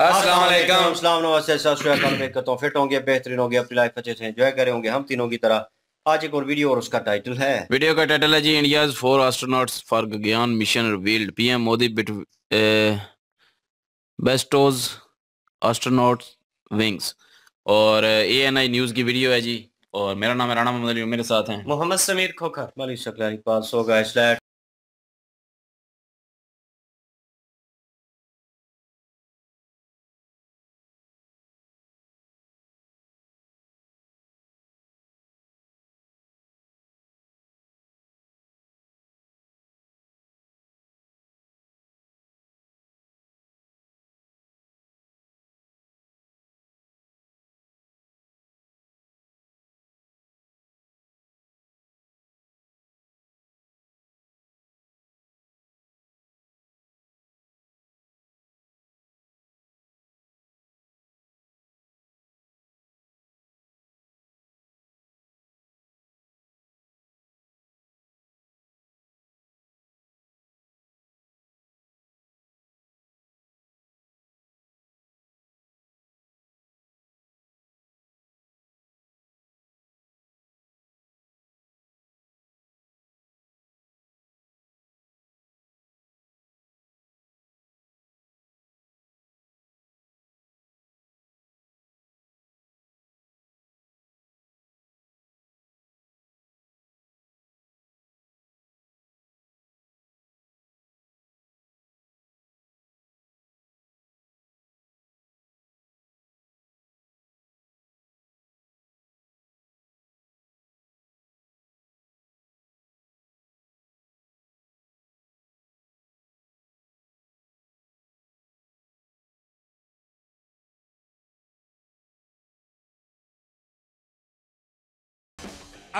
होंगे बेहतरीन होंगे अपनी लाइफ अच्छे से एंजॉय होंगे हम तीनों की तरह आज एक और वीडियो और उसका टाइटल है वीडियो का टाइटल है जी India four astronauts for mission revealed PM Modi bestows astronaut wings और ए एन आई न्यूज की वीडियो है जी और मेरा नाम है मोहम्मद मेरे साथ हैं मोहम्मद समीर खोखर मलिक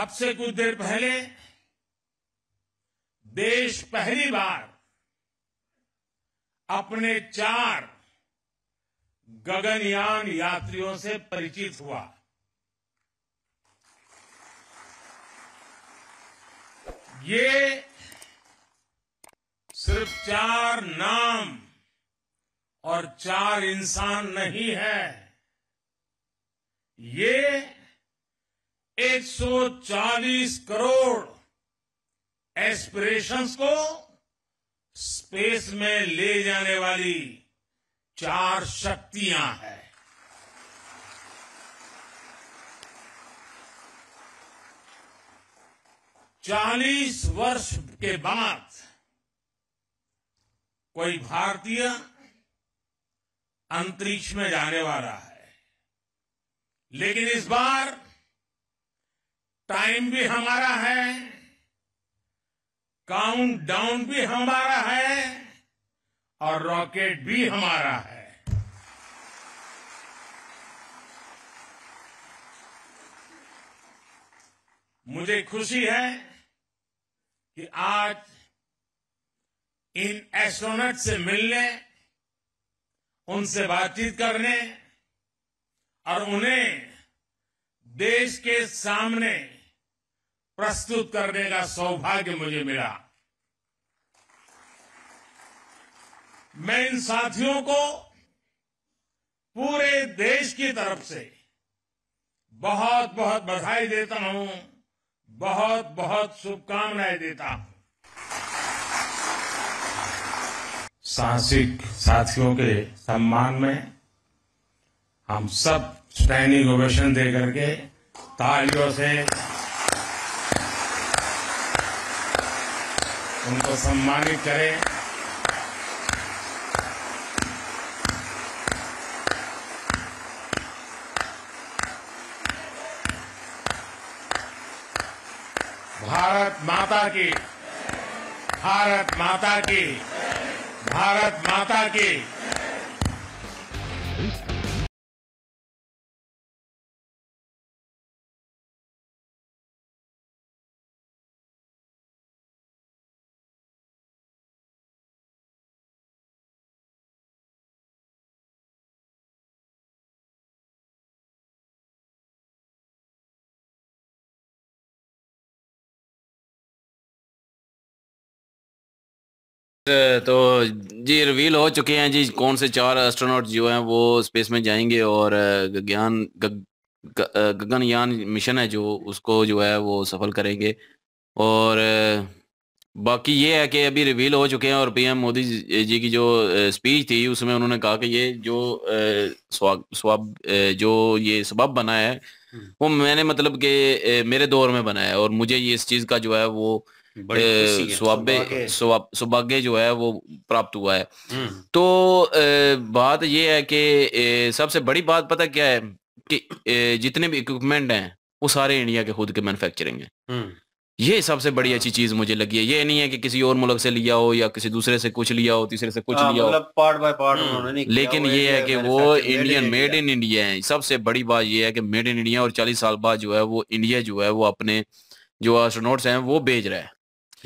अब से कुछ देर पहले देश पहली बार अपने चार गगनयान यात्रियों से परिचित हुआ ये सिर्फ चार नाम और चार इंसान नहीं है ये 140 करोड़ एस्पिरेशंस को स्पेस में ले जाने वाली चार शक्तियां हैं चालीस वर्ष के बाद कोई भारतीय अंतरिक्ष में जाने वाला है लेकिन इस बार टाइम भी हमारा है काउंट डाउन भी हमारा है और रॉकेट भी हमारा है मुझे खुशी है कि आज इन एस्ट्रोनट से मिलने उनसे बातचीत करने और उन्हें देश के सामने प्रस्तुत करने का सौभाग्य मुझे मिला मैं इन साथियों को पूरे देश की तरफ से बहुत बहुत बधाई देता हूं बहुत बहुत शुभकामनाएं देता हूं साहसिक साथियों के सम्मान में हम सब स्टैंडिंग ओवेशन देकर के तालियों से उनको सम्मानित करें भारत माता की भारत माता की भारत माता की तो जी रिवील हो चुके हैं जी कौन से चार एस्ट्रोनॉट जो हैं वो स्पेस में जाएंगे और गगन गगनयान मिशन है जो उसको जो है वो सफल करेंगे और बाकी ये है कि अभी रिवील हो चुके हैं और पीएम मोदी जी की जो स्पीच थी उसमें उन्होंने कहा कि ये जो स्वाब जो ये सबब बना है हम्म। वो मैंने मतलब कि मेरे दौर में बनाया है और मुझे ये इस चीज़ का जो है वो सौभाग्य जो है वो प्राप्त हुआ है हम्म। तो बात ये है कि सबसे बड़ी बात पता क्या है कि जितने भी इक्विपमेंट हैं वो सारे इंडिया के खुद के मैन्युफैक्चरिंग है हम्म। ये सबसे बड़ी हाँ। अच्छी चीज मुझे लगी है ये नहीं है कि किसी और मुल्क से लिया हो या किसी दूसरे से कुछ लिया हो तीसरे से कुछ आ, हाँ, लिया हो पार्ट बाय पार्ट उन्होंने लेकिन ये है कि वो इंडियन मेड इन इंडिया है सबसे बड़ी बात ये है कि मेड इन इंडिया और चालीस साल बाद जो है वो इंडिया जो है वो अपने जो एस्ट्रोनॉट्स हैं वो भेज रहा है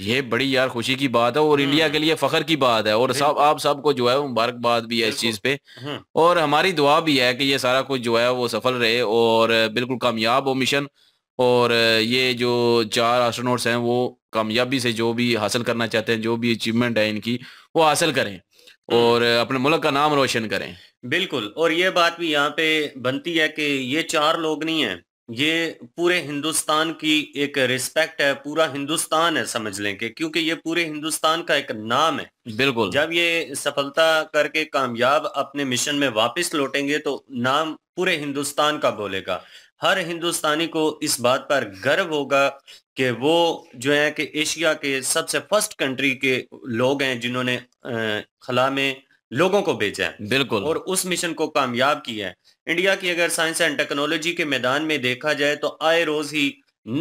ये बड़ी यार खुशी की बात है और हम्म। इंडिया के लिए फखर की बात है और सब आप सबको जो है मुबारकबाद भी है इस चीज पे हम्म। और हमारी दुआ भी है कि ये सारा कुछ जो है वो सफल रहे और बिल्कुल कामयाब हो मिशन और ये जो चार एस्ट्रोनॉट्स हैं वो कामयाबी से जो भी हासिल करना चाहते हैं जो भी अचीवमेंट है इनकी वो हासिल करें हम्म। और अपने मुल्क का नाम रोशन करें बिल्कुल और ये बात भी यहाँ पे बनती है कि ये चार लोग नहीं है ये पूरे हिंदुस्तान की एक रिस्पेक्ट है पूरा हिंदुस्तान है समझ लें कि क्योंकि ये पूरे हिंदुस्तान का एक नाम है बिल्कुल जब ये सफलता करके कामयाब अपने मिशन में वापस लौटेंगे तो नाम पूरे हिंदुस्तान का बोलेगा हर हिंदुस्तानी को इस बात पर गर्व होगा कि वो जो है कि एशिया के सबसे फर्स्ट कंट्री के लोग हैं जिन्होंने खला में लोगों को भेजा है बिल्कुल और उस मिशन को कामयाब किया है इंडिया की अगर साइंस एंड टेक्नोलॉजी के मैदान में देखा जाए तो आए रोज ही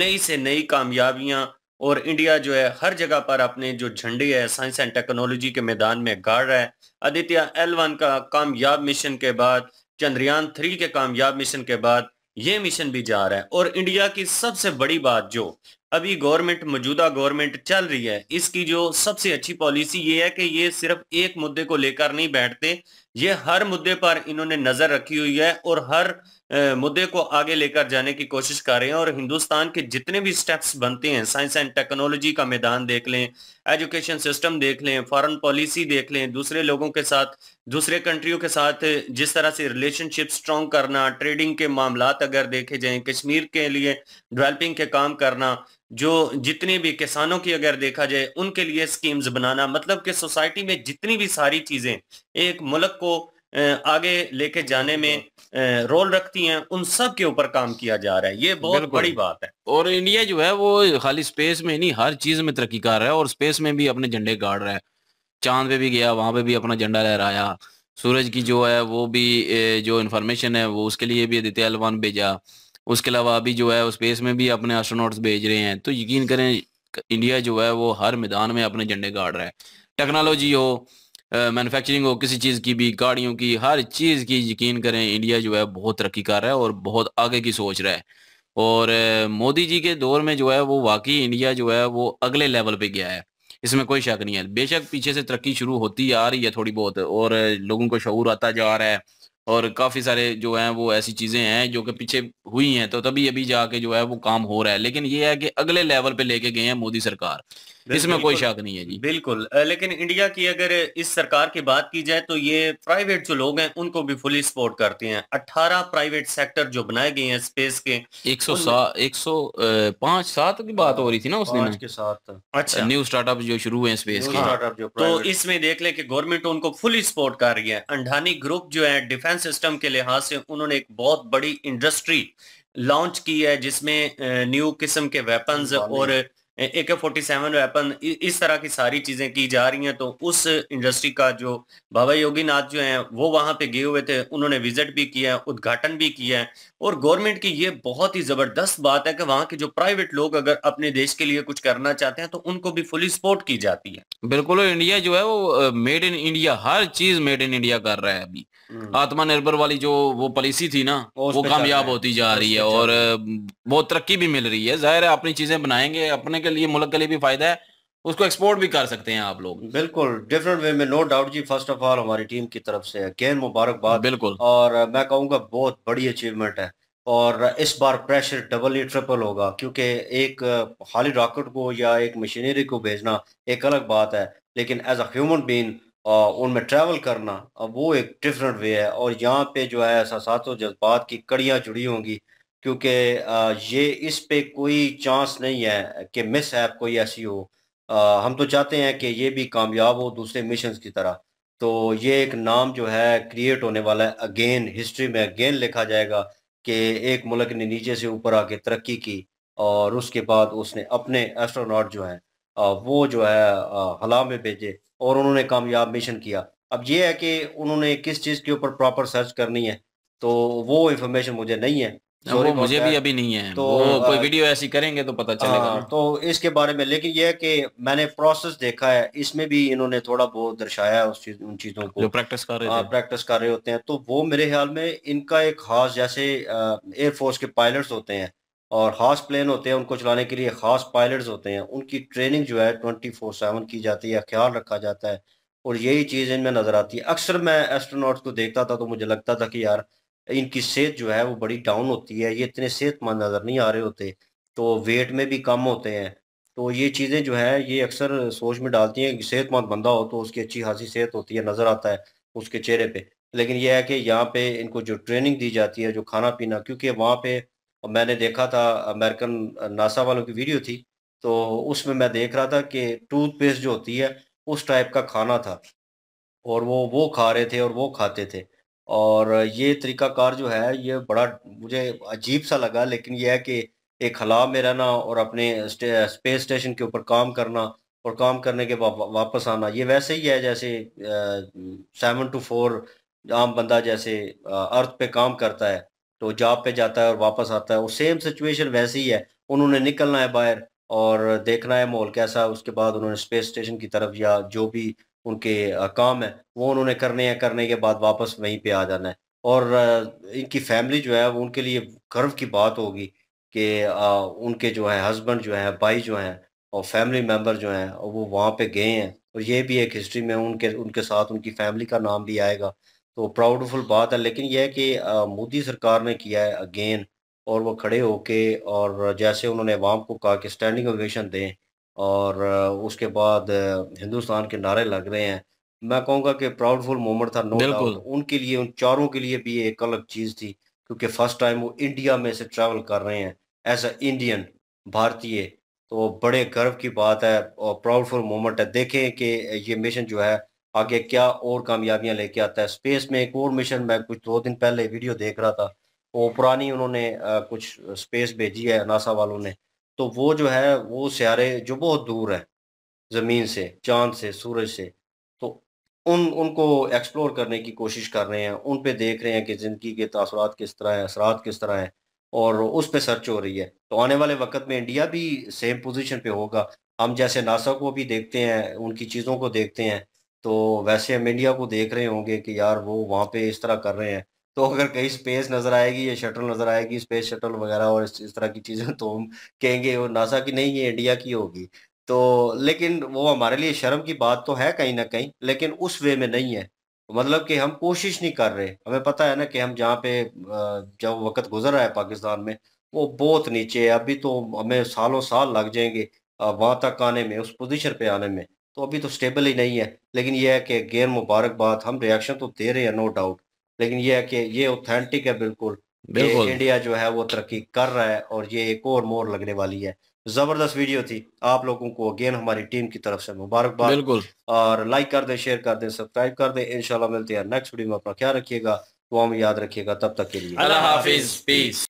नई से नई कामयाबियां और इंडिया जो है हर जगह पर अपने जो झंडे है साइंस एंड टेक्नोलॉजी के मैदान में गाड़ रहा है आदित्य एल वन का कामयाब मिशन के बाद चंद्रयान थ्री के कामयाब मिशन के बाद ये मिशन भी जा रहा है और इंडिया की सबसे बड़ी बात जो अभी गवर्नमेंट मौजूदा गवर्नमेंट चल रही है इसकी जो सबसे अच्छी पॉलिसी ये है कि ये सिर्फ एक मुद्दे को लेकर नहीं बैठते ये हर मुद्दे पर इन्होंने नजर रखी हुई है और हर ए, मुद्दे को आगे लेकर जाने की कोशिश कर रहे हैं और हिंदुस्तान के जितने भी स्टेप्स बनते हैं साइंस एंड टेक्नोलॉजी का मैदान देख लें एजुकेशन सिस्टम देख लें फॉरेन पॉलिसी देख लें दूसरे लोगों के साथ दूसरे कंट्रियों के साथ जिस तरह से रिलेशनशिप स्ट्रॉन्ग करना ट्रेडिंग के मामला अगर देखे जाएं कश्मीर के लिए डेवलपिंग के काम करना जो जितने भी किसानों की अगर देखा जाए उनके लिए स्कीम्स बनाना मतलब कि सोसाइटी में जितनी भी सारी चीजें एक मुल्क को आगे लेके जाने में रोल रखती हैं उन सब के ऊपर काम किया जा रहा है ये बहुत बड़ी बात है और इंडिया जो है वो खाली स्पेस में नहीं हर चीज में तरक्की कर रहा है और स्पेस में भी अपने झंडे गाड़ रहा है चांद पे भी गया वहां पे भी अपना झंडा लहराया सूरज की जो है वो भी जो इन्फॉर्मेशन है वो उसके लिए भी आदित्य अलवान भेजा उसके अलावा अभी जो है स्पेस में भी अपने एस्ट्रोनॉट्स भेज रहे हैं तो यकीन करें इंडिया जो है वो हर मैदान में अपने झंडे गाड़ रहा है टेक्नोलॉजी हो मैन्युफैक्चरिंग हो किसी चीज़ की भी गाड़ियों की हर चीज़ की यकीन करें इंडिया जो है बहुत तरक्की कर रहा है और बहुत आगे की सोच रहा है और मोदी जी के दौर में जो है वो वाकई इंडिया जो है वो अगले लेवल पे गया है इसमें कोई शक नहीं है बेशक पीछे से तरक्की शुरू होती आ रही है थोड़ी बहुत और लोगों को शूर आता जा रहा है और काफी सारे जो हैं वो ऐसी चीजें हैं जो कि पीछे हुई हैं तो तभी अभी जाके जो है वो काम हो रहा है लेकिन ये है कि अगले लेवल पे लेके गए हैं मोदी सरकार इसमें कोई शक नहीं है जी बिल्कुल लेकिन इंडिया की अगर इस सरकार की बात की जाए तो ये प्राइवेट जो लोग हैं उनको भी फुली सपोर्ट करते हैं 18 प्राइवेट सेक्टर जो बनाए गए हैं स्पेस के एक सौ एक सौ पांच सात की बात हो रही थी ना उसने के साथ अच्छा न्यू स्टार्टअप जो शुरू हुए स्पेस के हाँ। तो इसमें देख ले की गवर्नमेंट उनको फुली सपोर्ट कर रही है अंडानी ग्रुप जो है डिफेंस सिस्टम के लिहाज से उन्होंने एक बहुत बड़ी इंडस्ट्री लॉन्च की है जिसमें न्यू किस्म के वेपन्स और ए के फोर्टी सेवन वेपन इस तरह की सारी चीजें की जा रही हैं तो उस इंडस्ट्री का जो बाबा योगी नाथ जो हैं वो वहां पे गए हुए थे उन्होंने विजिट भी किया है उद्घाटन भी किया है और गवर्नमेंट की ये बहुत ही जबरदस्त बात है कि वहां के जो प्राइवेट लोग अगर अपने देश के लिए कुछ करना चाहते हैं तो उनको भी फुली सपोर्ट की जाती है बिल्कुल इंडिया जो है वो मेड इन इंडिया हर चीज मेड इन इंडिया कर रहा है अभी हम्म। आत्मनिर्भर वाली जो वो पॉलिसी थी ना वो कामयाब होती जा रही है और बहुत तरक्की भी मिल रही है जाहिर है अपनी चीजें बनाएंगे अपने के लिए मुल्क के लिए भी फायदा है उसको एक्सपोर्ट भी कर सकते हैं आप लोग बिल्कुल डिफरेंट वे में नो डाउट जी फर्स्ट ऑफ ऑल हमारी टीम की तरफ से अगेन मुबारकबाद बिल्कुल और मैं कहूँगा बहुत बड़ी अचीवमेंट है और इस बार प्रेशर डबल या ट्रिपल होगा क्योंकि एक खाली रॉकेट को या एक मशीनरी को भेजना एक अलग बात है लेकिन एज अ ह्यूमन बीन उनमें ट्रैवल करना वो एक डिफरेंट वे है और यहाँ पे जो है एहसास जज्बात की कड़ियाँ जुड़ी होंगी क्योंकि ये इस पे कोई चांस नहीं है कि मिस ऐप कोई ऐसी हो हम तो चाहते हैं कि ये भी कामयाब हो दूसरे मिशन की तरह तो ये एक नाम जो है क्रिएट होने वाला है अगेन हिस्ट्री में अगेन लिखा जाएगा कि एक मुल्क ने नीचे से ऊपर आके तरक्की की और उसके बाद उसने अपने एस्ट्रोनॉट जो हैं वो जो है हला में भेजे और उन्होंने कामयाब मिशन किया अब ये है कि उन्होंने किस चीज़ के ऊपर प्रॉपर सर्च करनी है तो वो इन्फॉर्मेशन मुझे नहीं है हाँ, वो मुझे भी अभी नहीं है तो वो uh, कोई वीडियो ऐसी करेंगे तो पता चलेगा हाँ, तो इसके बारे में लेकिन यह कि मैंने प्रोसेस देखा है इसमें भी इन्होंने थोड़ा बहुत दर्शाया उस चीज उन चीजों को जो प्रैक्टिस कर रहे प्रैक्टिस हाँ, कर रहे होते हैं तो वो मेरे ख्याल में इनका एक खास जैसे एयरफोर्स uh, के पायलट्स होते हैं और खास प्लेन होते हैं उनको चलाने के लिए खास पायलट होते हैं उनकी ट्रेनिंग जो है ट्वेंटी फोर की जाती है ख्याल रखा जाता है और यही चीज़ इनमें नज़र आती है अक्सर मैं एस्ट्रोनॉट्स को देखता था तो मुझे लगता था कि यार इनकी सेहत जो है वो बड़ी डाउन होती है ये इतने सेहतमंद नज़र नहीं आ रहे होते तो वेट में भी कम होते हैं तो ये चीज़ें जो है ये अक्सर सोच में डालती हैं कि सेहतमंद बंदा हो तो उसकी अच्छी खासी सेहत होती है नज़र आता है उसके चेहरे पे लेकिन यह है कि यहाँ पे इनको जो ट्रेनिंग दी जाती है जो खाना पीना क्योंकि वहाँ पे मैंने देखा था अमेरिकन नासा वालों की वीडियो थी तो उसमें मैं देख रहा था कि टूथपेस्ट जो होती है उस टाइप का खाना था और वो वो खा रहे थे और वो खाते थे और ये तरीकाकार जो है ये बड़ा मुझे अजीब सा लगा लेकिन यह है कि एक खला में रहना और अपने स्पेस स्टेशन के ऊपर काम करना और काम करने के वा, वापस आना ये वैसे ही है जैसे सेवन टू फोर आम बंदा जैसे अर्थ पे काम करता है तो जॉब पे जाता है और वापस आता है और सेम सिचुएशन वैसे ही है उन्होंने निकलना है बाहर और देखना है माहौल कैसा उसके बाद उन्होंने स्पेस स्टेशन की तरफ या जो भी उनके काम है वो उन्होंने करने हैं करने के बाद वापस वहीं पे आ जाना है और इनकी फैमिली जो है वो उनके लिए गर्व की बात होगी कि उनके जो है हस्बैंड जो है भाई जो हैं और फैमिली मेम्बर जो हैं वो वहाँ पे गए हैं और ये भी एक हिस्ट्री में उनके उनके साथ उनकी फैमिली का नाम भी आएगा तो प्राउडफुल बात है लेकिन यह है कि मोदी सरकार ने किया है अगेन और वो खड़े होके और जैसे उन्होंने वाम को कहा कि स्टैंडिंग ओवेशन दें और उसके बाद हिंदुस्तान के नारे लग रहे हैं मैं कहूँगा कि प्राउडफुल मोमेंट था नो डाउट उनके लिए उन चारों के लिए भी एक अलग चीज़ थी क्योंकि फर्स्ट टाइम वो इंडिया में से ट्रैवल कर रहे हैं एज अ इंडियन भारतीय तो बड़े गर्व की बात है और प्राउडफुल मोमेंट है देखें कि ये मिशन जो है आगे क्या और कामयाबियां लेके आता है स्पेस में एक और मिशन मैं कुछ दो दिन पहले वीडियो देख रहा था वो पुरानी उन्होंने कुछ स्पेस भेजी है नासा वालों ने तो वो जो है वो सियारे जो बहुत दूर है ज़मीन से चांद से सूरज से तो उन उनको एक्सप्लोर करने की कोशिश कर रहे हैं उन पे देख रहे हैं कि ज़िंदगी के तसरात किस तरह हैं असरात किस तरह हैं और उस पर सर्च हो रही है तो आने वाले वक्त में इंडिया भी सेम पोजीशन पे होगा हम जैसे नासा को भी देखते हैं उनकी चीज़ों को देखते हैं तो वैसे हम इंडिया को देख रहे होंगे कि यार वो वहाँ पर इस तरह कर रहे हैं तो अगर कहीं स्पेस नजर आएगी या शटल नजर आएगी स्पेस शटल वगैरह और इस, तरह की चीजें तो हम कहेंगे वो नासा की नहीं ये इंडिया की होगी तो लेकिन वो हमारे लिए शर्म की बात तो है कहीं ना कहीं लेकिन उस वे में नहीं है मतलब कि हम कोशिश नहीं कर रहे हमें पता है ना कि हम जहाँ पे जब वक्त गुजर रहा है पाकिस्तान में वो बहुत नीचे है अभी तो हमें सालों साल लग जाएंगे वहाँ तक आने में उस पोजीशन पे आने में तो अभी तो स्टेबल ही नहीं है लेकिन यह है कि गैर मुबारकबाद हम रिएक्शन तो दे रहे हैं नो डाउट लेकिन ये है कि ये ऑथेंटिक है बिल्कुल इंडिया जो है वो तरक्की कर रहा है और ये एक और मोर लगने वाली है जबरदस्त वीडियो थी आप लोगों को अगेन हमारी टीम की तरफ से मुबारकबाद बिल्कुल और लाइक कर दे शेयर कर दें सब्सक्राइब कर दें इंशाल्लाह मिलते हैं नेक्स्ट वीडियो में अपना ख्याल रखिएगा तो हम याद रखिएगा तब तक के लिए अल्लाह हाफिज पीस